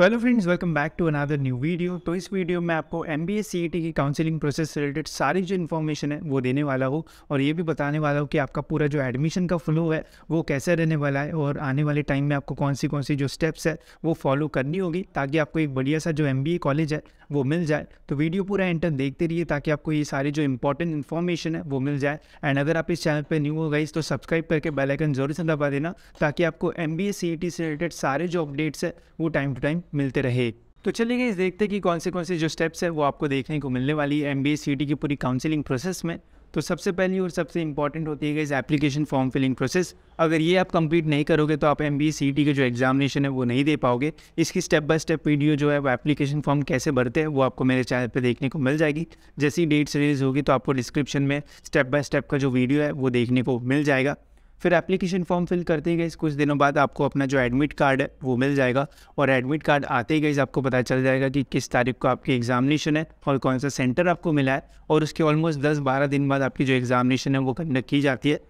तो hello friends welcome back to another new video तो इस वीडियो में आपको एम बी एस की काउंसलिंग प्रोसेस से रिलेटेड सारी जो इन्फॉर्मेशन है वो देने वाला हो और ये भी बताने वाला हो कि आपका पूरा जो एडमिशन का फ्लो है वो कैसे रहने वाला है और आने वाले टाइम में आपको कौन सी कौन सी जो स्टेप्स है वो फॉलो करनी होगी ताकि आपको एक बढ़िया सा जो एम कॉलेज है वो मिल जाए तो वीडियो पूरा एंटर देखते रहिए ताकि आपको ये सारी जो इंपॉर्टेंट इन्फॉर्मेशन है वो मिल जाए एंड अगर आप इस चैनल पर न्यू हो गई तो सब्सक्राइब करके बेलाइकन जरूर से दबा देना ताकि आपको एम बी e से रिलेटेड सारे जो अपडेट्स है वो टाइम टू टाइम मिलते रहे तो चलिए गए देखते हैं कि कौन से कौन से जो स्टेप्स है वो आपको देखने को मिलने वाली है एम बी की पूरी काउंसिलिंग प्रोसेस में तो सबसे पहली और सबसे इंपॉर्टेंट होती है इस एप्लीकेशन फॉर्म फिलिंग प्रोसेस अगर ये आप कंप्लीट नहीं करोगे तो आप एम बी सी टी के जो एग्जामिनेशन है वो नहीं दे पाओगे इसकी स्टेप बाय स्टेप वीडियो जो है वो एप्लीकेशन फॉर्म कैसे भरते हैं वो आपको मेरे चैनल पे देखने को मिल जाएगी जैसी डेट्स रिलीज़ होगी तो आपको डिस्क्रिप्शन में स्टेप बाय स्टेप का जो वीडियो है वो देखने को मिल जाएगा फिर एप्लीकेशन फॉर्म फिल करते गए कुछ दिनों बाद आपको अपना जो एडमिट कार्ड है वो मिल जाएगा और एडमिट कार्ड आते ही गए आपको पता चल जाएगा कि किस तारीख को आपकी एग्जामिनेशन है और कौन सा सेंटर आपको मिला है और उसके ऑलमोस्ट दस बारह दिन बाद आपकी जो एग्जामिनेशन है वो कंडक्ट की जाती है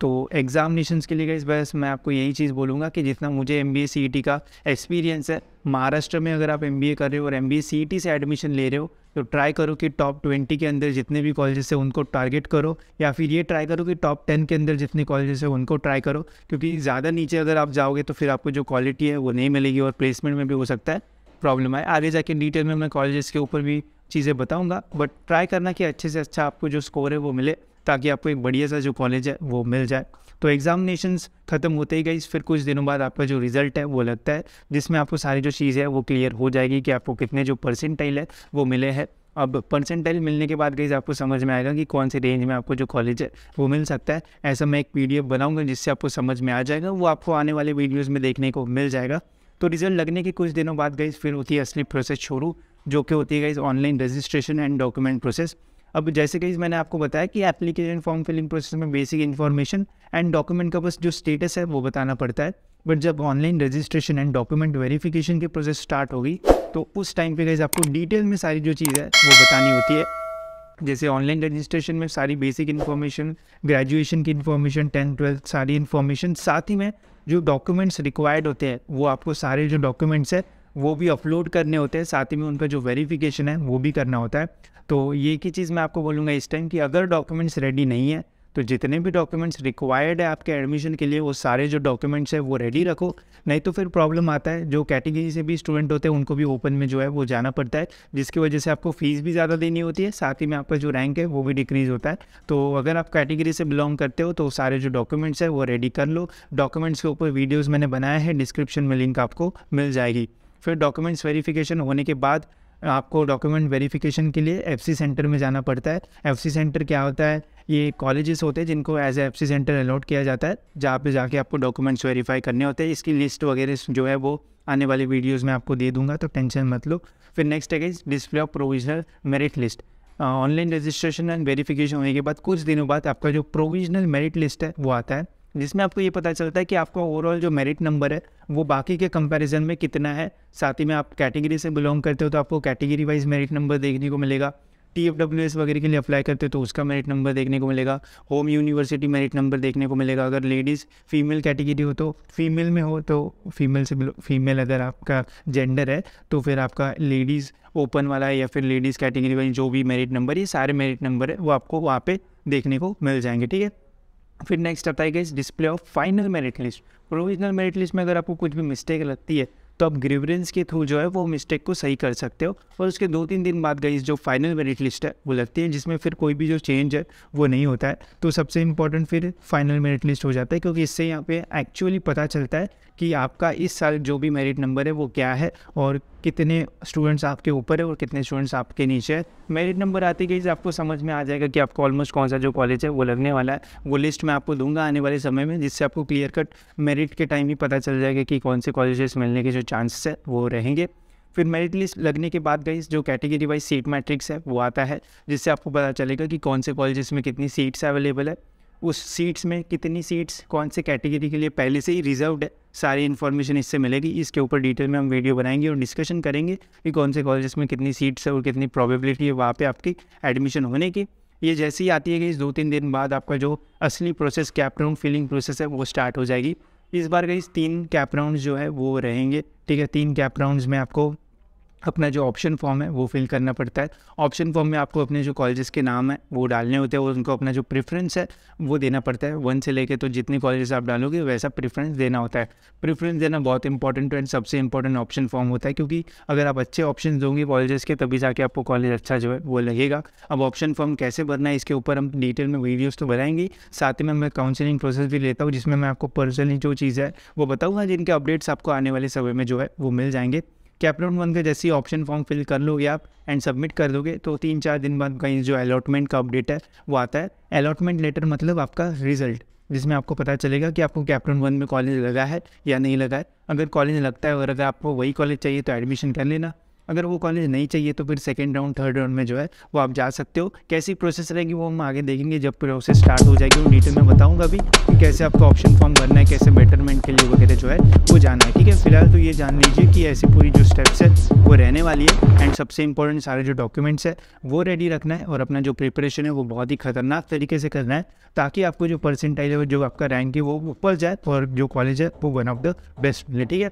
तो एग्जामिनेशन के लिए गई बस मैं आपको यही चीज़ बोलूँगा कि जितना मुझे एम बी e का एक्सपीरियंस है महाराष्ट्र में अगर आप एम कर रहे हो और एम बी e से एडमिशन ले रहे हो तो ट्राई करो कि टॉप ट्वेंटी के अंदर जितने भी कॉलेजेस हैं उनको टारगेट करो या फिर ये ट्राई करो कि टॉप टेन के अंदर जितने कॉलेजेस हैं उनको ट्राई करो क्योंकि ज़्यादा नीचे अगर आप जाओगे तो फिर आपको जो क्वालिटी है वो नहीं मिलेगी और प्लेसमेंट में भी हो सकता है प्रॉब्लम आए आगे जाके डिटेल में मैं कॉलेजेस के ऊपर भी चीज़ें बताऊँगा बट ट्राई करना कि अच्छे से अच्छा आपको जो स्कोर है वो मिले ताकि आपको एक बढ़िया सा जो कॉलेज है वो मिल जाए तो एग्जामिनेशन ख़त्म होते ही गई फिर कुछ दिनों बाद आपका जो रिज़ल्ट है वो लगता है जिसमें आपको सारी जो चीज़ है वो क्लियर हो जाएगी कि आपको कितने जो परसेंटाइल है वो मिले हैं अब परसेंटाइल मिलने के बाद गई आपको समझ में आएगा कि कौन से रेंज में आपको जो कॉलेज है वो मिल सकता है ऐसा मैं एक पी बनाऊँगा जिससे आपको समझ में आ जाएगा वो आपको आने वाले वीडियोज़ में देखने को मिल जाएगा तो रिज़ल्ट लगने के कुछ दिनों बाद गई फिर होती है असली प्रोसेस शुरू जो कि होती है गई online registration and document process अब जैसे कि मैंने आपको बताया कि एप्लीकेशन फॉर्म फिलिंग प्रोसेस में बेसिक इन्फॉर्मेशन एंड डॉक्यूमेंट का बस जो स्टेटस है वो बताना पड़ता है बट जब online registration and document verification की प्रोसेस स्टार्ट होगी तो उस टाइम पे गए आपको डिटेल में सारी जो चीज़ है वो बतानी होती है जैसे ऑनलाइन रजिस्ट्रेशन में सारी बेसिक इन्फॉर्मेशन ग्रेजुएशन की इन्फॉर्मेशन टेंथ ट्वेल्थ सारी इन्फॉर्मेशन साथ ही में जो डॉक्यूमेंट्स रिक्वायर्ड होते हैं वो आपको सारे जो डॉक्यूमेंट्स हैं वो भी अपलोड करने होते हैं साथ ही में उनका जो वेरीफ़िकेशन है वो भी करना होता है तो ये की चीज़ मैं आपको बोलूँगा इस टाइम कि अगर डॉक्यूमेंट्स रेडी नहीं है तो जितने भी डॉक्यूमेंट्स रिक्वायर्ड है आपके एडमिशन के लिए वो सारे जो डॉक्यूमेंट्स है वो रेडी रखो नहीं तो फिर प्रॉब्लम आता है जो कैटेगरी से भी स्टूडेंट होते हैं उनको भी ओपन में जो है वो जाना पड़ता है जिसकी वजह से आपको फीस भी ज़्यादा देनी होती है साथ ही में आपका जो रैंक है वो भी डिक्रीज़ होता है तो अगर आप कैटेगरी से बिलोंग करते हो तो सारे जो डॉक्यूमेंट्स है वो रेडी कर लो डॉक्यूमेंट्स के ऊपर वीडियोज़ मैंने बनाया है डिस्क्रिप्शन में लिंक आपको मिल जाएगी फिर डॉक्यूमेंट्स वेरिफिकेशन होने के बाद आपको डॉक्यूमेंट वेरिफिकेशन के लिए एफ सेंटर में जाना पड़ता है एफ सेंटर क्या होता है ये कॉलेजेस होते हैं जिनको as A C centre allot किया जाता है जहाँ पे जाके आपको डॉक्यूमेंट्स वेरीफाई करने होते हैं इसकी लिस्ट वगैरह जो है वो आने वाली वीडियोज़ में आपको दे दूंगा तो टेंशन मत लो फिर नेक्स्ट है display of provisional merit list online registration and verification होने के बाद कुछ दिनों बाद आपका जो प्रोविजनल मेरिट लिस्ट है वो आता है जिसमें आपको ये पता चलता है कि आपका ओवरऑल जो मेरिट नंबर है वो बाकी के कंपैरिजन में कितना है साथ ही में आप कैटेगरी से बिलोंग करते हो तो आपको कैटेगरी वाइज मेरिट नंबर देखने को मिलेगा टी एफ डब्ल्यू एस वगैरह के लिए अप्लाई करते हो तो उसका मेरिट नंबर देखने को मिलेगा होम यूनिवर्सिटी मेरिट नंबर देखने को मिलेगा अगर लेडीज़ फीमेल कैटेगरी हो तो फीमेल में हो तो फीमेल से फीमेल अगर आपका जेंडर है तो फिर आपका लेडीज़ ओपन वाला है या फिर लेडीज़ कैटेगरी वाइज जो भी मेरिट नंबर ये सारे मेरिट नंबर है वो आपको वहाँ पर देखने को मिल जाएंगे ठीक है फिर नेक्स्ट आता है guys display of final merit list provisional merit list में अगर आपको कुछ भी मिस्टेक लगती है तो आप ग्रीवरेंस के थ्रू जो है वो मिस्टेक को सही कर सकते हो और उसके दो तीन दिन बाद गई जो फाइनल मेरिट लिस्ट है वो लगती है जिसमें फिर कोई भी जो चेंज है वो नहीं होता है तो सबसे इंपॉर्टेंट फिर फाइनल मेरिट लिस्ट हो जाता है क्योंकि इससे यहाँ पे एक्चुअली पता चलता है कि आपका इस साल जो भी मेरिट नंबर है वो क्या है और कितने स्टूडेंट्स आपके ऊपर है और कितने स्टूडेंट्स आपके नीचे है मेरिट नंबर आते गई आपको समझ में आ जाएगा कि आपको ऑलमोस्ट कौन सा जो कॉलेज है वो लगने वाला है वो लिस्ट मैं आपको दूंगा आने वाले समय में जिससे आपको क्लियर कट मेरिट के टाइम ही पता चल जाएगा कि कौन से कॉलेजेस मिलने के जो चांसेस है वो रहेंगे फिर मेरिट लिस्ट लगने के बाद गई जो कैटेगरी वाइज सीट मैट्रिक्स है वो आता है जिससे आपको पता चलेगा कि कौन से कॉलेजेस में कितनी सीट्स अवेलेबल है उस सीट्स में कितनी सीट्स कौन से कैटेगरी के लिए पहले से ही रिजर्व है सारी इन्फॉर्मेशन इससे मिलेगी इसके ऊपर डिटेल में हम वीडियो बनाएंगे और डिस्कशन करेंगे कि कौन से कॉलेज़ में कितनी सीट्स है और कितनी प्रॉबेबिलिटी है वहाँ पर आपकी एडमिशन होने की ये जैसे ही आती है कि इस दो तीन दिन बाद आपका जो असली प्रोसेस कैप्टन फिलिंग प्रोसेस है वो स्टार्ट हो जाएगी इस बार गई तीन कैप राउंड जो है वो रहेंगे ठीक है तीन कैप राउंड्स में आपको अपना जो ऑप्शन फॉर्म है वो फिल करना पड़ता है ऑप्शन फॉर्म में आपको अपने जो कॉलेजेस के नाम है वो डालने होते हैं और उनको अपना जो प्रेफरेंस है वो देना पड़ता है वन से लेके तो जितने कॉलेजेस आप डालोगे वैसा प्रेफरेंस देना होता है प्रेफरेंस देना बहुत इंपॉर्टेंट एंड सबसे इंपॉर्टेंट ऑप्शन फॉर्म होता है क्योंकि अगर आप अच्छे ऑप्शन दोगे कॉलेजेस के तभी जाके आपको कॉलेज अच्छा जो है वो लगेगा अब ऑप्शन फॉर्म कैसे भरना है इसके ऊपर हम डिटेल में वीडियोज़ तो बनाएंगे साथ ही में मैं काउंसिलिंग प्रोसेस भी लेता हूँ जिसमें मैं आपको पर्सनली जो चीज़ है वो बताऊँगा जिनके अपडेट्स आपको आने वाले समय में जो है वो मिल जाएंगे कैपलोन वन का जैसे ही ऑप्शन फॉर्म फिल कर लोगे आप एंड सबमिट कर दोगे तो तीन चार दिन बाद कहीं जो अलॉटमेंट का अपडेट है वो आता है अलॉटमेंट लेटर मतलब आपका रिजल्ट जिसमें आपको पता चलेगा कि आपको कैप्टन वन में कॉलेज लगा है या नहीं लगा है अगर कॉलेज लगता है और अगर आपको वही कॉलेज चाहिए तो एडमिशन कर लेना अगर वो कॉलेज नहीं चाहिए तो फिर सेकेंड राउंड थर्ड राउंड में जो है वो आप जा सकते हो कैसी प्रोसेस रहेगी वो हम आगे देखेंगे जब प्रोसेस स्टार्ट हो जाएगी वो डिटेल में बताऊँगा अभी कि कैसे आपको ऑप्शन फॉर्म भरना है कैसे बेटरमेंट के लिए वगैरह जो है वो जाना है ठीक है फिलहाल तो ये जान लीजिए कि ऐसी पूरी जो स्टेप्स है वो रहने वाली है एंड सबसे इंपॉर्टेंट सारे जो डॉक्यूमेंट्स है वो रेडी रखना है और अपना जो प्रिपरेशन है वो बहुत ही खतरनाक तरीके से करना है ताकि आपको जो परसेंटाइज है जो आपका रैंक है वो ऊपर जाए और जो कॉलेज है वो वन ऑफ द बेस्ट मिले ठीक है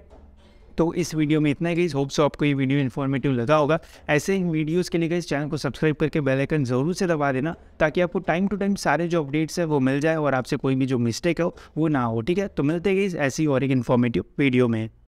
तो इस वीडियो में इतना ही गई होप्स आपको ये वीडियो इन्फॉर्मेटिव लगा होगा ऐसे ही वीडियोज़ के लिए इस चैनल को सब्सक्राइब करके आइकन ज़रूर से दबा देना ताकि आपको टाइम टू टाइम सारे जो अपडेट्स है वो मिल जाए और आपसे कोई भी जो मिस्टेक हो वो ना हो ठीक है तो मिलते गई ऐसी और एक इन्फॉर्मेटिव वीडियो में